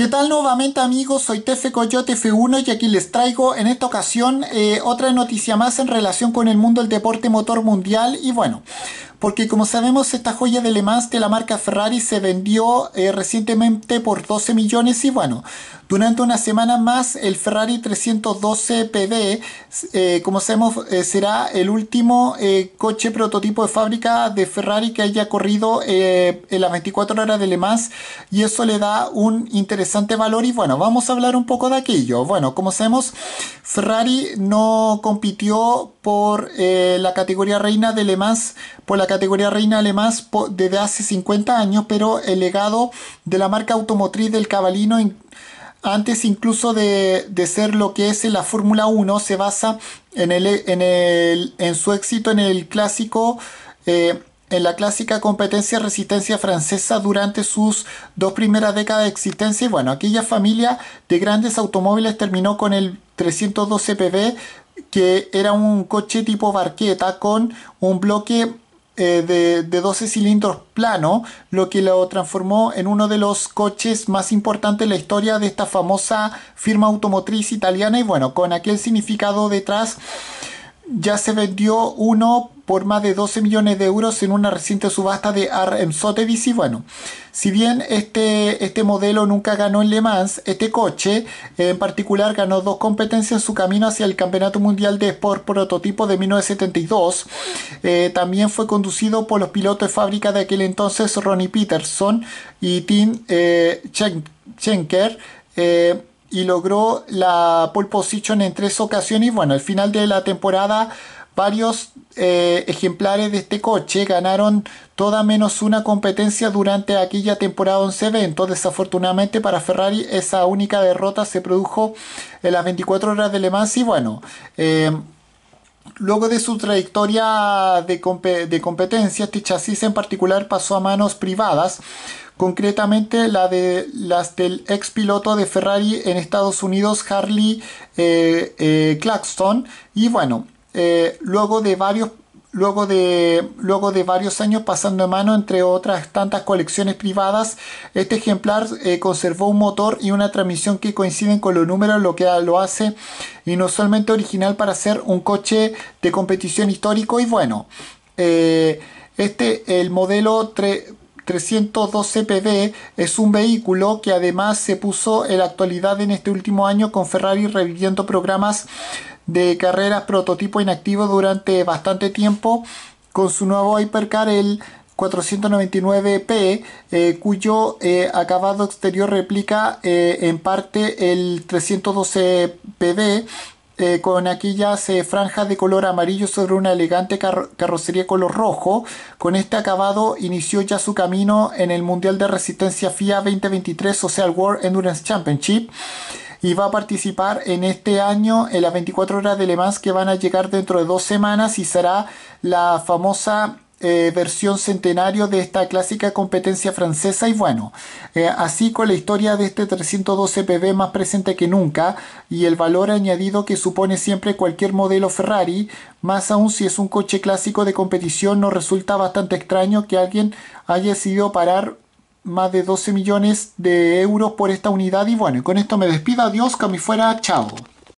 ¿Qué tal nuevamente amigos? Soy Tefe Coyote F1 y aquí les traigo en esta ocasión eh, otra noticia más en relación con el mundo del deporte motor mundial y bueno, porque como sabemos esta joya de Le de la marca Ferrari se vendió eh, recientemente por 12 millones y bueno, durante una semana más, el Ferrari 312 PD, eh, como sabemos, eh, será el último eh, coche prototipo de fábrica de Ferrari que haya corrido en las 24 horas de Le Mans y eso le da un interesante valor y bueno, vamos a hablar un poco de aquello. Bueno, como sabemos, Ferrari no compitió por la categoría reina de Le Mans, por la categoría reina de Le Mans desde hace 50 años, pero el legado de la marca automotriz del Cabalino antes incluso de, ser lo que es la Fórmula 1, se basa en, el, en, su éxito en el clásico. Eh, en la clásica competencia resistencia francesa durante sus dos primeras décadas de existencia. Y bueno, aquella familia de grandes automóviles terminó con el 312 PV, que era un coche tipo barqueta con un bloque eh, de, de, 12 cilindros plano, lo que lo transformó en uno de los coches más importantes en la historia de esta famosa firma automotriz italiana y bueno, con aquel significado detrás ya se vendió uno por más de 12 millones de euros en una reciente subasta de RM Sotheby's y bueno, si bien este, este modelo nunca ganó en Le Mans, este coche en particular ganó dos competencias en su camino hacia el Campeonato Mundial de Sport Prototipo de 1972. Eh, también fue conducido por los pilotos de fábrica de aquel entonces Ronnie Peterson y Tim eh, Schenker... Eh, y logró la pole position en tres ocasiones. Bueno, al final de la temporada varios eh, ejemplares de este coche ganaron toda menos una competencia durante aquella temporada 11 eventos. Desafortunadamente para Ferrari esa única derrota se produjo en las 24 horas de Le Mans y bueno... Eh, luego de su trayectoria de, de, competencia, este chasis en particular pasó a manos privadas, concretamente la de las del ex piloto de Ferrari en Estados Unidos, Harley eh, eh, Claxton. Y bueno, eh, luego de varios Luego de, luego de, varios años pasando de mano entre otras tantas colecciones privadas, este ejemplar conservó un motor y una transmisión que coinciden con los números, lo que lo hace solamente original para ser un coche de competición histórico y bueno. este, el modelo 3, 312 PD es un vehículo que además se puso en la actualidad en este último año con Ferrari reviviendo programas de carreras prototipo inactivo durante bastante tiempo con su nuevo Hypercar el 499P eh, cuyo eh, acabado exterior replica eh, en parte el 312 PD eh, con aquellas eh, franjas de color amarillo sobre una elegante carrocería color rojo. Con este acabado inició ya su camino en el Mundial de Resistencia FIA 2023 Social World Endurance Championship y va a participar en este año en las 24 horas de Le Mans que van a llegar dentro de dos semanas y será la famosa eh, versión centenario de esta clásica competencia francesa y bueno, eh, así con la historia de este 312 PB más presente que nunca y el valor añadido que supone siempre cualquier modelo Ferrari, más aún si es un coche clásico de competición, nos resulta bastante extraño que alguien haya decidido parar más de 12 millones de euros por esta unidad y bueno, con esto me despido, adiós, que fuera, chao.